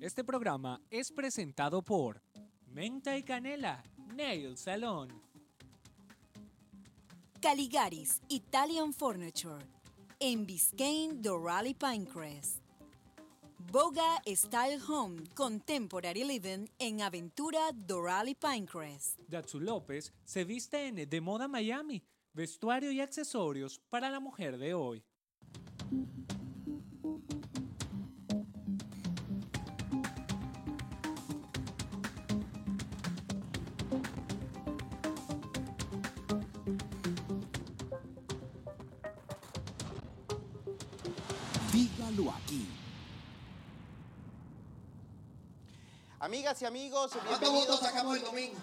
Este programa es presentado por Menta y Canela, Nail Salon, Caligaris, Italian Furniture, en Biscayne, Doral Pinecrest. Boga Style Home Contemporary Living en Aventura, Doral Pinecrest. Datsu López se viste en De Moda Miami, vestuario y accesorios para la mujer de hoy. aquí. Amigas y amigos, ¿cuántos votos sacamos el domingo?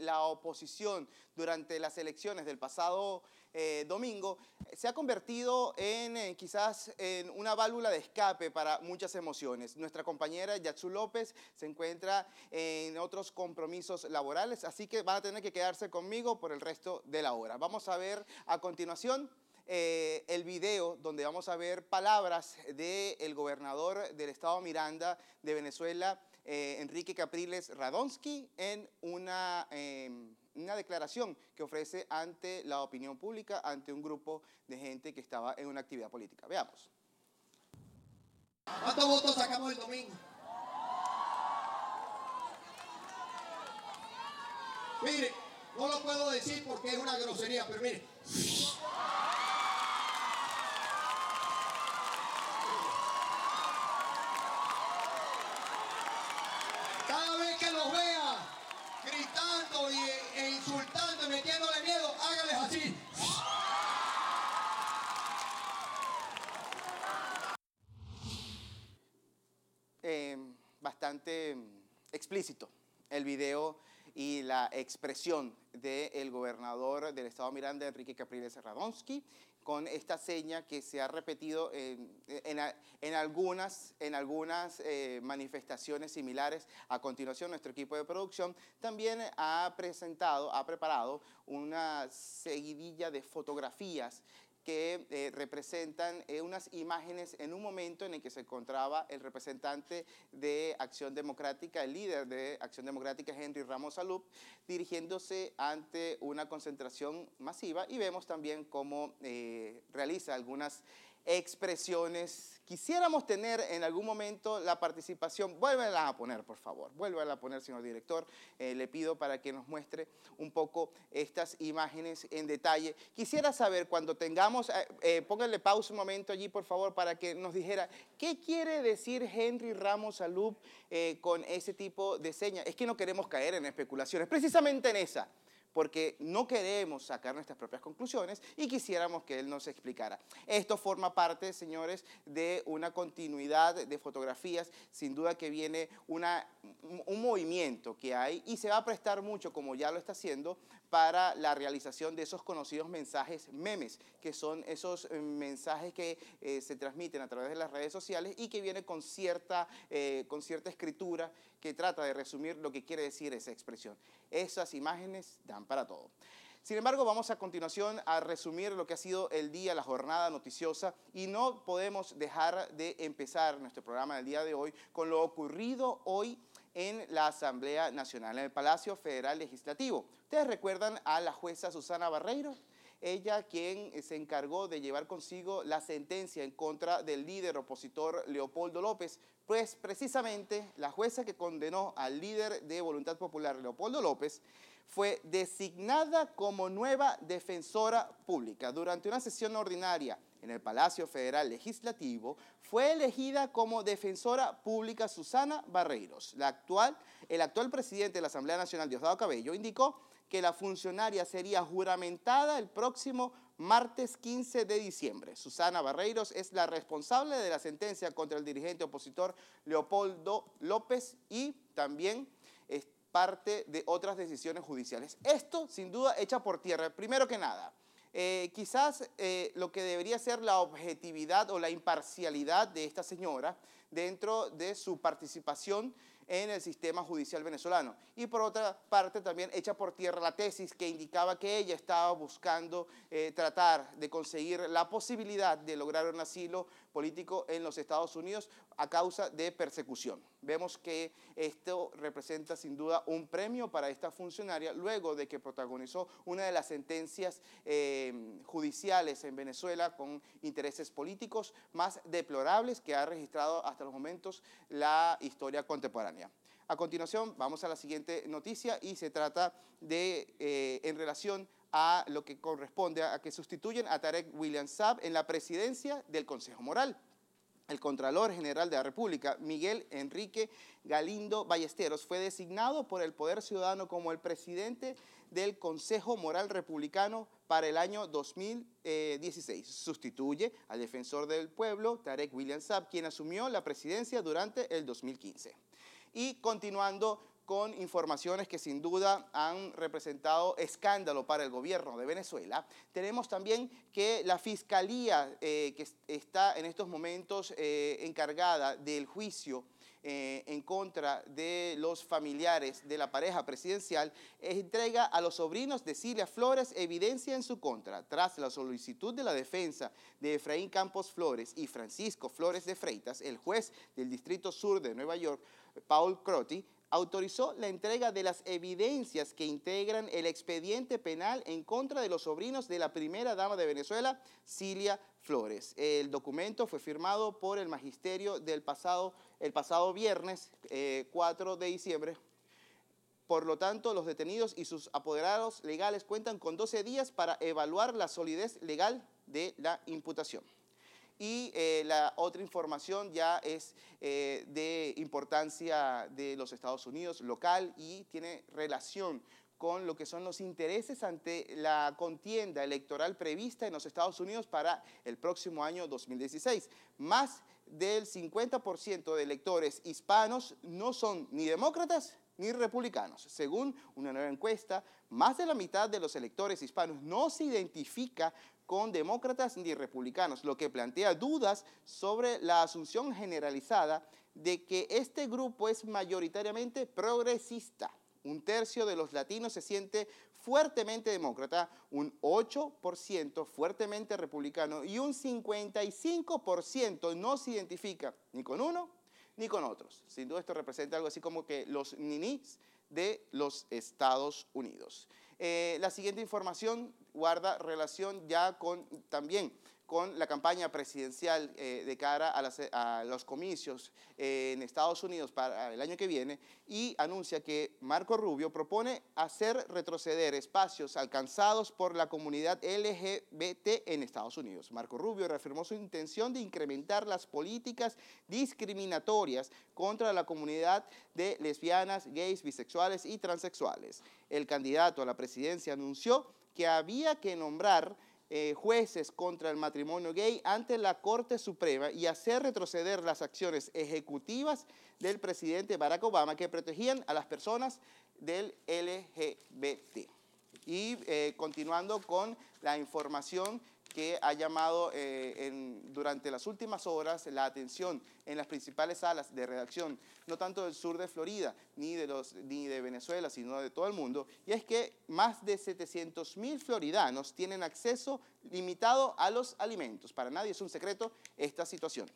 la oposición durante las elecciones del pasado eh, domingo se ha convertido en eh, quizás en una válvula de escape para muchas emociones. Nuestra compañera Yatsu López se encuentra en otros compromisos laborales, así que van a tener que quedarse conmigo por el resto de la hora. Vamos a ver a continuación eh, el video donde vamos a ver palabras del gobernador del estado Miranda de Venezuela, eh, Enrique Capriles Radonsky en una, em, una declaración que ofrece ante la opinión pública, ante un grupo de gente que estaba en una actividad política. Veamos. ¿Cuántos votos sacamos el domingo? Mire, no lo puedo decir porque es una grosería, pero mire, Mm, explícito el video y la expresión del gobernador del estado Miranda, Enrique Capriles Radonsky, con esta seña que se ha repetido en, algunas, en algunas eh, manifestaciones similares. A continuación, nuestro equipo de producción también ha presentado, ha preparado una seguidilla de fotografías que eh, representan eh, unas imágenes en un momento en el que se encontraba el representante de Acción Democrática, el líder de Acción Democrática, Henry Ramos Alup, dirigiéndose ante una concentración masiva y vemos también cómo eh, realiza algunas expresiones. Quisiéramos tener en algún momento la participación. Vuélvela a poner, por favor. Vuélvela a poner, señor director. Eh, le pido para que nos muestre un poco estas imágenes en detalle. Quisiera saber cuando tengamos, eh, eh, pónganle pausa un momento allí, por favor, para que nos dijera qué quiere decir Henry Ramos Alup con ese tipo de señas. Es que no queremos caer en especulaciones, precisamente en esa porque no queremos sacar nuestras propias conclusiones y quisiéramos que él nos explicara. Esto forma parte, señores, de una continuidad de fotografías, sin duda que viene una, un movimiento que hay y se va a prestar mucho, como ya lo está haciendo, para la realización de esos conocidos mensajes memes, que son esos eh, mensajes que eh, se transmiten a través de las redes sociales y que viene con cierta, eh, con cierta escritura que trata de resumir lo que quiere decir esa expresión. Esas imágenes dan para todo. Sin embargo, vamos a continuación a resumir lo que ha sido el día, la jornada noticiosa, y no podemos dejar de empezar nuestro programa del día de hoy con lo ocurrido hoy en la Asamblea Nacional, en el Palacio Federal Legislativo. ¿Ustedes recuerdan a la jueza Susana Barreiro? Ella quien se encargó de llevar consigo la sentencia en contra del líder opositor Leopoldo López, pues precisamente la jueza que condenó al líder de Voluntad Popular Leopoldo López fue designada como nueva defensora pública durante una sesión ordinaria en el Palacio Federal Legislativo, fue elegida como defensora pública Susana Barreiros. el actual presidente de la Asamblea Nacional, Diosdado Cabello, indicó que la funcionaria sería juramentada el próximo martes 15 de diciembre. Susana Barreiros es la responsable de la sentencia contra el dirigente opositor Leopoldo López y también es parte de otras decisiones judiciales. Esto, sin duda, echa por tierra, primero que nada, eh, quizás eh, lo que debería ser la objetividad o la imparcialidad de esta señora dentro de su participación en el sistema judicial venezolano. Y por otra parte también echa por tierra la tesis que indicaba que ella estaba buscando eh, tratar de conseguir la posibilidad de lograr un asilo político en los Estados Unidos a causa de persecución. Vemos que esto representa sin duda un premio para esta funcionaria luego de que protagonizó una de las sentencias eh, judiciales en Venezuela con intereses políticos más deplorables que ha registrado hasta los momentos la historia contemporánea. A continuación, vamos a la siguiente noticia y se trata de, eh, en relación a lo que corresponde a, que sustituyen a Tarek William Saab en la presidencia del Consejo Moral. El Contralor General de la República, Miguel Enrique Galindo Ballesteros, fue designado por el Poder Ciudadano como el presidente del Consejo Moral Republicano para el año 2016. Sustituye al defensor del pueblo, Tarek William Saab, quien asumió la presidencia durante el 2015. Y continuando con informaciones que sin duda han representado escándalo para el gobierno de Venezuela. Tenemos también que la Fiscalía, eh, que está en estos momentos eh, encargada del juicio eh, en contra de los familiares de la pareja presidencial, entrega a los sobrinos de Silvia Flores evidencia en su contra, tras la solicitud de la defensa de Efraín Campos Flores y Francisco Flores de Freitas, el juez del Distrito Sur de Nueva York, Paul Crotty, autorizó la entrega de las evidencias que integran el expediente penal en contra de los sobrinos de la primera dama de Venezuela, Cilia Flores. El documento fue firmado por el magisterio el pasado viernes 4 eh, de diciembre. Por lo tanto, los detenidos y sus apoderados legales cuentan con 12 días para evaluar la solidez legal de la imputación y eh, la otra información ya es eh, de importancia de los Estados Unidos local y tiene relación con lo que son los intereses ante la contienda electoral prevista en los Estados Unidos para el próximo año 2016. Más del 50% de electores hispanos no son ni demócratas ni republicanos. Según una nueva encuesta, más de la mitad de los electores hispanos no se identifica con demócratas ni republicanos, lo que plantea dudas sobre la asunción generalizada de que este grupo es mayoritariamente progresista. Un tercio de los latinos se siente fuertemente demócrata, un 8% fuertemente republicano y un 55% no se identifica ni con uno ni con otros. Sin duda esto representa algo así como que los ninis de los Estados Unidos. Eh, la siguiente información guarda relación ya con también con la campaña presidencial eh, de cara a, los comicios eh, en Estados Unidos para el año que viene y anuncia que Marco Rubio propone hacer retroceder espacios alcanzados por la comunidad LGBT en Estados Unidos. Marco Rubio reafirmó su intención de incrementar las políticas discriminatorias contra la comunidad de lesbianas, gays, bisexuales y transexuales. El candidato a la presidencia anunció que había que nombrar eh, jueces contra el matrimonio gay ante la Corte Suprema y hacer retroceder las acciones ejecutivas del presidente Barack Obama que protegían a las personas del LGBT. Y eh, continuando con la información que ha llamado eh, durante las últimas horas la atención en las principales salas de redacción, no tanto del sur de Florida ni de, ni de Venezuela, sino de todo el mundo, y es que más de 700 mil floridanos tienen acceso limitado a los alimentos. Para nadie es un secreto esta situación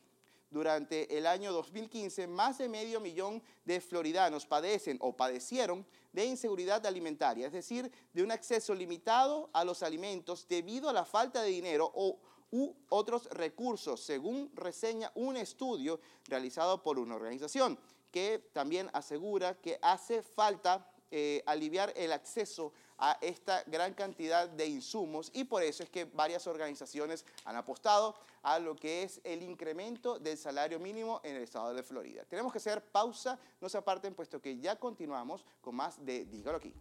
durante el año 2015, más de medio millón de floridanos padecen o padecieron de inseguridad alimentaria, es decir, de un acceso limitado a los alimentos debido a la falta de dinero o, u otros recursos, según reseña un estudio realizado por una organización que también asegura que hace falta eh, aliviar el acceso a esta gran cantidad de insumos y por eso es que varias organizaciones han apostado a lo que es el incremento del salario mínimo en el estado de Florida. Tenemos que hacer pausa, no se aparten puesto que ya continuamos con más de Dígalo aquí.